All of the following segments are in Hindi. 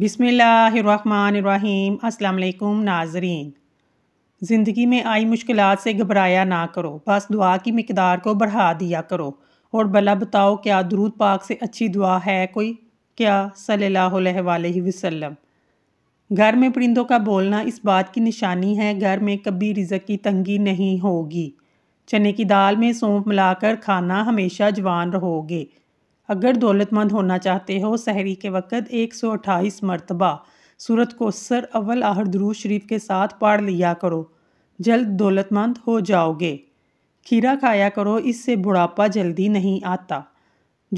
बिसमीम् अल्लाम नाजरीन ज़िंदगी में आई मुश्किल से घबराया ना करो बस दुआ की मकदार को बढ़ा दिया करो और भला बताओ क्या दरूद पाक से अच्छी दुआ है कोई क्या सल्ला वसलम घर में परिंदों का बोलना इस बात की निशानी है घर में कभी रिजक की तंगी नहीं होगी चने की दाल में सौंप मिलाकर खाना हमेशा जवान रहोगे अगर दौलतमंद होना चाहते हो सहरी के वक़्त एक सौ अट्ठाईस मरतबा सूरत को सर अवल आहर दरूज शरीफ के साथ पाड़ लिया करो जल्द दौलतमंद हो जाओगे खीरा खाया करो इससे बुढ़ापा जल्दी नहीं आता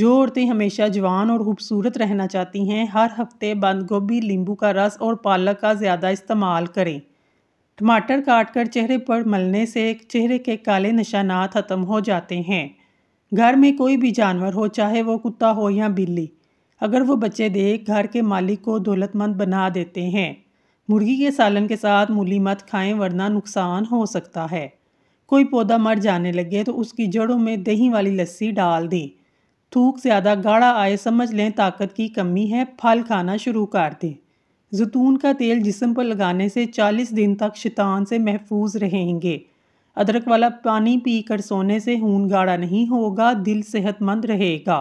जो औरतें हमेशा जवान और खूबसूरत रहना चाहती हैं हर हफ्ते बंद गोभी लींबू का रस और पालक का ज़्यादा इस्तेमाल करें टमाटर काट कर चेहरे पर मलने से चेहरे के काले निशानात ख़त्म हो जाते हैं घर में कोई भी जानवर हो चाहे वो कुत्ता हो या बिल्ली अगर वो बच्चे देख घर के मालिक को दौलतमंद बना देते हैं मुर्गी के सालन के साथ मूली मत खाएं वरना नुकसान हो सकता है कोई पौधा मर जाने लगे तो उसकी जड़ों में दही वाली लस्सी डाल दें थूक ज़्यादा गाढ़ा आए समझ लें ताकत की कमी है फल खाना शुरू कर दें जैतून का तेल जिसम पर लगाने से 40 दिन तक शैतान से महफूज रहेंगे अदरक वाला पानी पीकर सोने से हून गाढ़ा नहीं होगा दिल सेहतमंद रहेगा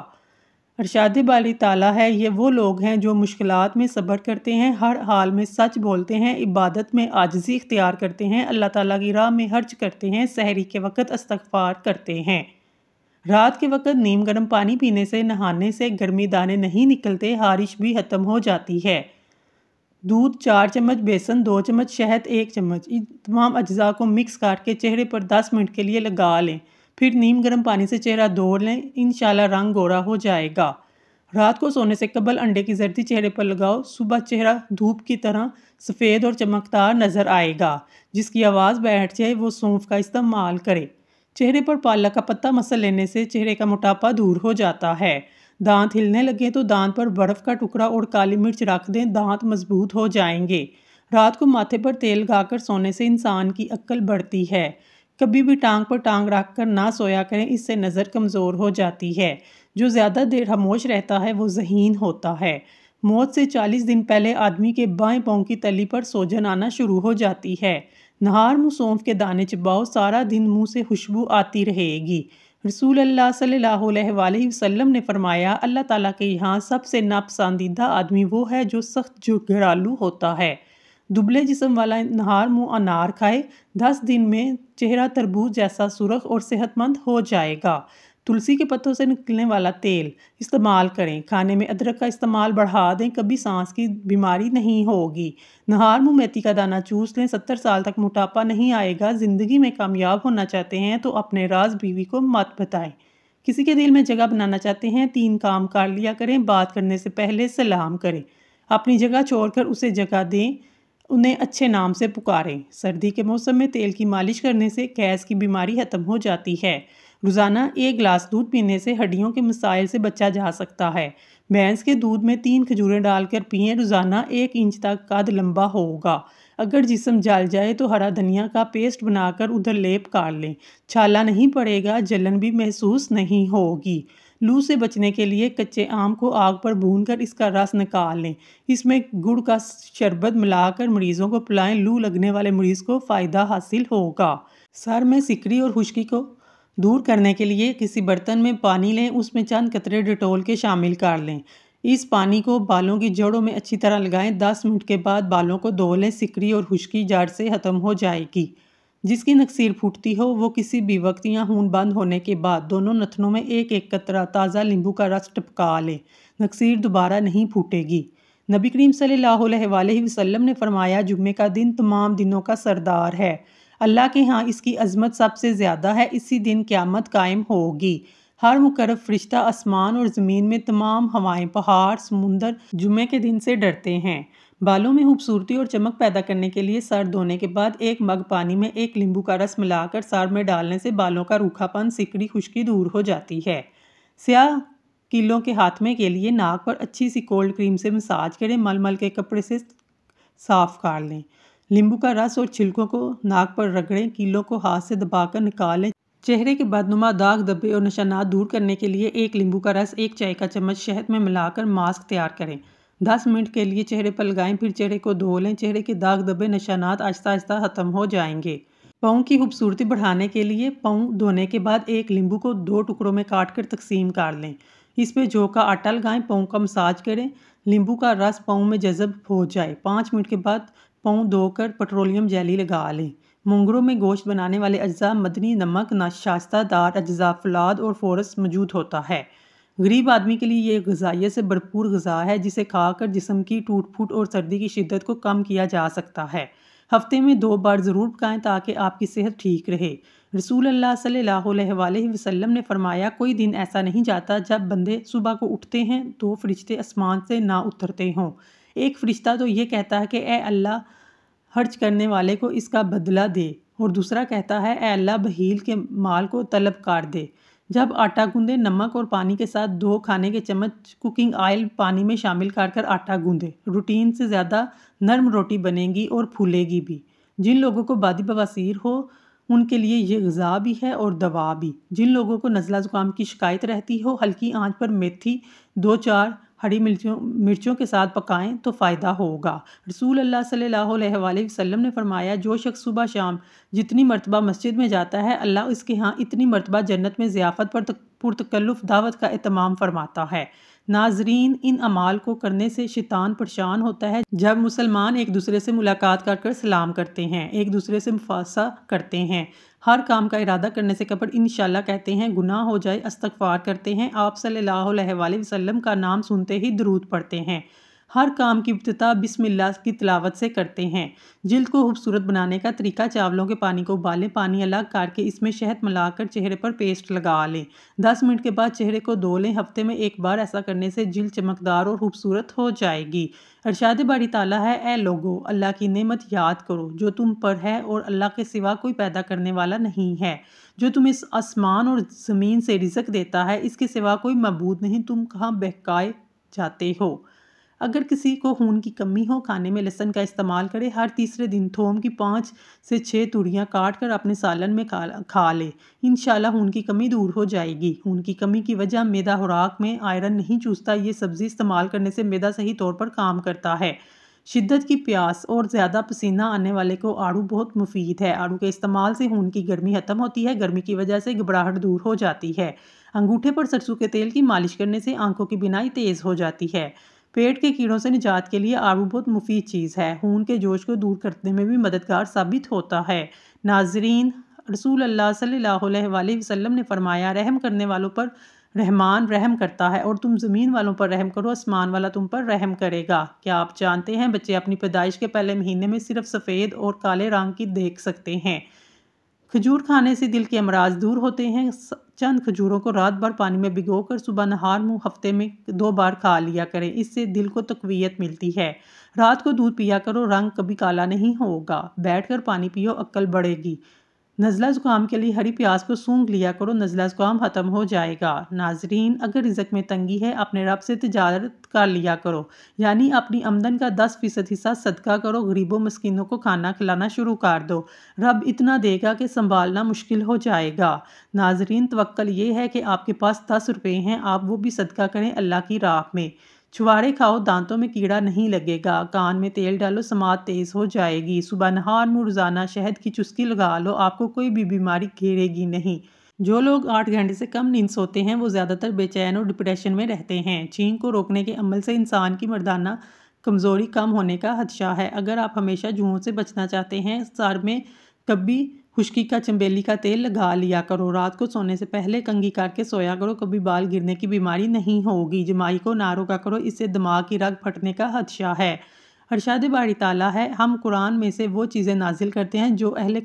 अरशाद बाली ताला है ये वो लोग हैं जो मुश्किल में सब्र करते हैं हर हाल में सच बोलते हैं इबादत में आजजी इख्तियार करते हैं अल्लाह ताला की राह में हर्च करते हैं सहरी के वक्त अस्तफार करते हैं रात के वक्त नीम गर्म पानी पीने से नहाने से गर्मी दाने नहीं निकलते हारिश भी ख़त्म हो जाती है दूध चार चम्मच बेसन दो चम्मच शहद एक चम्मच इन तमाम अज्जा को मिक्स करके चेहरे पर दस मिनट के लिए लगा लें फिर नीम गर्म पानी से चेहरा धो लें इन रंग गोरा हो जाएगा रात को सोने से कबल अंडे की जर्दी चेहरे पर लगाओ सुबह चेहरा धूप की तरह सफ़ेद और चमकदार नज़र आएगा जिसकी आवाज़ बैठ जाए वो सौंफ का इस्तेमाल करे चेहरे पर पालक का पत्ता मसल लेने से चेहरे का मोटापा दूर हो जाता है दांत हिलने लगे तो दांत पर बर्फ़ का टुकड़ा और काली मिर्च रख दें दांत मजबूत हो जाएंगे रात को माथे पर तेल लगाकर सोने से इंसान की अक्ल बढ़ती है कभी भी टांग पर टांग रख कर ना सोया करें इससे नज़र कमज़ोर हो जाती है जो ज़्यादा देर खामोश रहता है वो जहीन होता है मौत से चालीस दिन पहले आदमी के बाएं पाँव की तली पर सोजन आना शुरू हो जाती है नहार मुँह सौंफ के दाने चबाओ सारा दिन मुँह से खुशबू आती रहेगी रसूल अल्लाह सल्लल्लाहु अलैहि वसल्लम ने फरमाया अल्लाह ताला के यहाँ सबसे नापसंदीदा आदमी वो है जो सख्त जो घरालू होता है दुबले जिसम वाला नहार मुँह अनार खाए दस दिन में चेहरा तरबूज जैसा सुरख और सेहतमंद हो जाएगा तुलसी के पत्तों से निकलने वाला तेल इस्तेमाल करें खाने में अदरक का इस्तेमाल बढ़ा दें कभी सांस की बीमारी नहीं होगी नहार मुँह मेथी का दाना चूस लें सत्तर साल तक मोटापा नहीं आएगा ज़िंदगी में कामयाब होना चाहते हैं तो अपने राज बीवी को मत बताएं किसी के दिल में जगह बनाना चाहते हैं तीन काम कर लिया करें बात करने से पहले सलाम करें अपनी जगह छोड़कर उसे जगह दें उन्हें अच्छे नाम से पुकारें सर्दी के मौसम में तेल की मालिश करने से गैस की बीमारी ख़त्म हो जाती है रोज़ाना एक गिलास दूध पीने से हड्डियों के मसाइल से बचा जा सकता है भैंस के दूध में तीन खजूरें डालकर पिएँ रोज़ाना एक इंच तक कद लंबा होगा अगर जिसम जल जाए तो हरा धनिया का पेस्ट बनाकर उधर लेप काट लें छाला नहीं पड़ेगा जलन भी महसूस नहीं होगी लू से बचने के लिए कच्चे आम को आग पर भून कर इसका रस निकाल लें इसमें गुड़ का शरबत मिलाकर मरीज़ों को पिलाएं लू लगने वाले मरीज़ को फ़ायदा हासिल होगा सर में सिकड़ी और खुश्की को दूर करने के लिए किसी बर्तन में पानी लें उसमें चंद कतरे डिटोल के शामिल कर लें इस पानी को बालों की जड़ों में अच्छी तरह लगाएं 10 मिनट के बाद बालों को धो लें सिकरी और खुश्की जड़ से ख़त्म हो जाएगी जिसकी नकसीर फूटती हो वो किसी भी वक्त या खून बंद होने के बाद दोनों नथनों में एक एक कतरा ताज़ा नींबू का रस टपका लें नकसीर दोबारा नहीं फूटेगी नबी करीम सल्लल्लाहु अलैहि वसल्लम ने फरमाया जुम्मे का दिन तमाम दिनों का सरदार है अल्लाह के यहाँ इसकी अजमत सबसे ज़्यादा है इसी दिन क़्यामत कायम होगी हर मुकरब फरिश्ता आसमान और ज़मीन में तमाम हवाएं पहाड़ समुंदर जुमे के दिन से डरते हैं बालों में खूबसूरती और चमक पैदा करने के लिए सर धोने के बाद एक मग पानी में एक नींबू का रस मिलाकर सर में डालने से बालों का रूखापन सिकड़ी खुश्की दूर हो जाती है स्याह कीलों के हाथमे के लिए नाक पर अच्छी सी कोल्ड क्रीम से मसाज करें मलमल के कपड़े से साफ़ कर लें नींबू का रस और छिलकों को नाक पर रगड़ें कीलों को हाथ से दबाकर निकालें चेहरे के बदनुमा दाग धब्बे और निशानात दूर करने के लिए एक नींबू का रस एक चाय का चम्मच शहद में मिलाकर मास्क तैयार करें दस मिनट के लिए चेहरे पर लगाएं फिर चेहरे को धो लें चेहरे के दाग धब्बे निशानात आहिस्ता आहिस्ता ख़त्म हो जाएंगे पाँव की खूबसूरती बढ़ाने के लिए पाँव धोने के बाद एक नींबू को दो टुकड़ों में काट कर तकसीम कर लें इस पर जो का आटा लगाएं पाँव का मसाज करें नींबू का रस पाँव में जजब हो जाए पाँच मिनट के बाद पाँव धोकर पेट्रोलियम जैली लगा लें मुंगरों में गोश्त बनाने वाले अज्जा मदनी नमक नाशास्तादार अज्जा फलाद और फोरस मौजूद होता है गरीब आदमी के लिए यह गजाइय से भरपूर गजा है जिसे खाकर जिसम की टूट फूट और सर्दी की शिद्दत को कम किया जा सकता है हफ्ते में दो बार ज़रूर पकाएं ताकि आपकी सेहत ठीक रहे रसूल अल्लाह सल्लल्लाहु अलैहि वसल्लम ने फरमाया कोई दिन ऐसा नहीं जाता जब बंदे सुबह को उठते हैं तो फरिश्ते आसमान से ना उतरते हों एक फ़रिश्ता तो ये कहता है कि ए अल्लाह हर्ज करने वाले को इसका बदला दे और दूसरा कहता है ए अल्लाह बहील के माल को तलब कार दे जब आटा गूंदे नमक और पानी के साथ दो खाने के चम्मच कुकिंग ऑयल पानी में शामिल कर कर आटा गूंदे रूटीन से ज़्यादा नर्म रोटी बनेगी और फूलेगी भी जिन लोगों को बादी बवासीर हो उनके लिए ये गज़ा भी है और दवा भी जिन लोगों को नज़ला ज़ुकाम की शिकायत रहती हो हल्की आंच पर मेथी दो चार हरी मिर्चों मिर्चों के साथ पकाएं तो फ़ायदा होगा रसूल अल्लाह सल्लल्लाहु अलैहि वसल्लम ने फरमाया जो शख्स सुबह शाम जितनी मरतबा मस्जिद में जाता है अल्लाह उसके यहाँ इतनी मरतबा जन्नत में ज़ियाफ़त पर पुरतकल्लुफ़ दावत का अहतमाम फरमाता है नाजरीन इन अमाल को करने से शैतान परेशान होता है जब मुसलमान एक दूसरे से मुलाकात कर कर सलाम करते हैं एक दूसरे से मुफासा करते हैं हर काम का इरादा करने से कबल इन कहते हैं गुनाह हो जाए अस्तकफ़ार करते हैं आप सल्ला वसम का नाम सुनते ही दरूद पढ़ते हैं हर काम की इब्तः बिसमिल्ला की तलावत से करते हैं जल्द को खूबसूरत बनाने का तरीका चावलों के पानी को उबालें पानी अलग करके इसमें शहद मिलाकर चेहरे पर पेस्ट लगा लें दस मिनट के बाद चेहरे को धो लें हफ्ते में एक बार ऐसा करने से जल्द चमकदार और खूबसूरत हो जाएगी अरशाद बारी ताला है ए लोगो अल्लाह की नमत याद करो जो तुम पर है और अल्लाह के सिवा कोई पैदा करने वाला नहीं है जो तुम इस आसमान और ज़मीन से रिजक देता है इसके सिवा कोई मबूद नहीं तुम कहाँ बहकाए जाते हो अगर किसी को खून की कमी हो खाने में लहसन का इस्तेमाल करें हर तीसरे दिन थोम की पाँच से छः तुड़ियाँ काट कर अपने सालन में खा खा लें इन खून की कमी दूर हो जाएगी खून की कमी की वजह मैदा खुराक में आयरन नहीं चूसता ये सब्ज़ी इस्तेमाल करने से मैदा सही तौर पर काम करता है शिद्दत की प्यास और ज़्यादा पसीना आने वाले को आड़ू बहुत मुफीद है आड़ू के इस्तेमाल से खून की गर्मी ख़त्म होती है गर्मी की वजह से घबराहट दूर हो जाती है अंगूठे पर सरसों के तेल की मालिश करने से आंखों की बिनाई तेज़ हो जाती है पेट के कीड़ों से निजात के लिए आड़ू बहुत मुफीद चीज़ है खून के जोश को दूर करने में भी मददगार साबित होता है नाजरीन रसूल अल्लाह सल्लल्लाहु अलैहि वसल्लम ने फरमाया रहम करने वालों पर रहमान रहम करता है और तुम ज़मीन वालों पर रहम करो आसमान वाला तुम पर रहम करेगा क्या आप जानते हैं बच्चे अपनी पैदाइश के पहले महीने में सिर्फ सफ़ेद और काले रंग की देख सकते हैं खजूर खाने से दिल के अमराज दूर होते हैं चंद खजूरों को रात भर पानी में भिगोकर सुबह नहार मुँह हफ्ते में दो बार खा लिया करें इससे दिल को तकवीत मिलती है रात को दूध पिया करो रंग कभी काला नहीं होगा बैठकर पानी पियो अक्ल बढ़ेगी नज़ला ज़ुकाम के लिए हरी प्याज को सूंघ लिया करो नज़ला ज़ुकाम ख़त्म हो जाएगा नाजरीन अगर रिजक में तंगी है अपने रब से तजारत कर लिया करो यानी अपनी आमदन का दस फ़ीसद हिस्सा सदका करो गरीबों मस्किनों को खाना खिलाना शुरू कर दो रब इतना देगा कि संभालना मुश्किल हो जाएगा नाजरीन तवक्ल ये है कि आपके पास दस रुपये हैं आप वो भी सदका करें अल्लाह की राह में छुआड़े खाओ दांतों में कीड़ा नहीं लगेगा कान में तेल डालो समात तेज़ हो जाएगी सुबह नहार मुँह रोज़ाना शहद की चुस्की लगा लो आपको कोई भी बीमारी घेरेगी नहीं जो लोग आठ घंटे से कम नींद सोते हैं वो ज़्यादातर बेचैन और डिप्रेशन में रहते हैं छींक को रोकने के अमल से इंसान की मर्दाना कमज़ोरी कम होने का खदशा है अगर आप हमेशा जुहों से बचना चाहते हैं सर में तब भी खुश्की का चंबेली का तेल लगा लिया करो रात को सोने से पहले कंगी करके सोया करो कभी बाल गिरने की बीमारी नहीं होगी जमाई को ना रोका करो इससे दिमाग की रग फटने का हदशा है अरशाद बारी ताला है हम कुरान में से वो चीज़ें नाजिल करते हैं जो अहल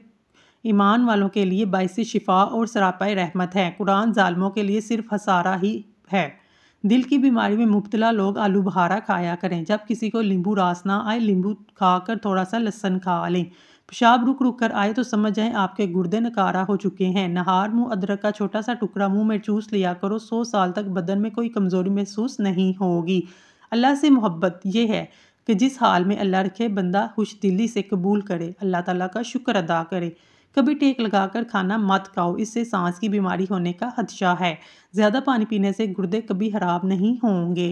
ईमान वालों के लिए बायस शिफा और सरापा रहमत है कुरान ालमों के लिए सिर्फ हसारा ही है दिल की बीमारी में मुबतला लोग आलू बहारा खाया करें जब किसी को नींबू रास ना आए नींबू खाकर थोड़ा सा लहसन खा लें पेशाब रुक रुक कर आए तो समझ जाए आपके गुर्दे नकारा हो चुके हैं नहार मुंह अदरक का छोटा सा टुकड़ा मुंह में चूस लिया करो सौ साल तक बदन में कोई कमज़ोरी महसूस नहीं होगी अल्लाह से मोहब्बत ये है कि जिस हाल में अल्लाह रखे बंदा खुश दिली से कबूल करे अल्लाह ताला का शुक्र अदा करे कभी टेक लगाकर खाना मत खाओ इससे सांस की बीमारी होने का खदशा है ज़्यादा पानी पीने से गुर्दे कभी खराब नहीं होंगे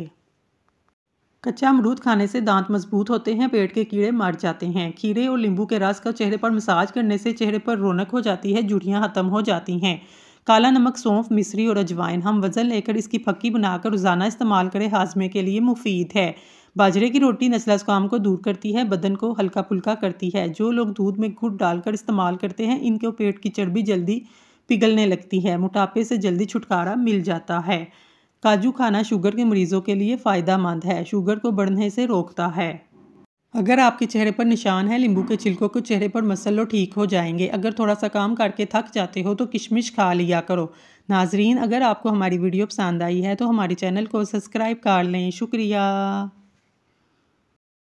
कच्चा अमरूद खाने से दांत मजबूत होते हैं पेट के कीड़े मर जाते हैं खीरे और नींबू के रस का चेहरे पर मसाज करने से चेहरे पर रौनक हो जाती है जुड़ियाँ ख़त्म हो जाती हैं काला नमक सौंफ मिश्री और अजवाइन हम वज़न लेकर इसकी फक्की बनाकर रोज़ाना इस्तेमाल करें हाजमे के लिए मुफीद है बाजरे की रोटी नस्ला काम को दूर करती है बदन को हल्का फुल्का करती है जो लोग दूध में घुट डालकर इस्तेमाल करते हैं इनके पेट की चर्बी जल्दी पिघलने लगती है मोटापे से जल्दी छुटकारा मिल जाता है काजू खाना शुगर के मरीज़ों के लिए फ़ायदा मंद है शुगर को बढ़ने से रोकता है अगर आपके चेहरे पर निशान है नींबू के छिलकों को चेहरे पर मसल लो ठीक हो जाएंगे अगर थोड़ा सा काम करके थक जाते हो तो किशमिश खा लिया करो नाजरीन अगर आपको हमारी वीडियो पसंद आई है तो हमारे चैनल को सब्सक्राइब कर लें शुक्रिया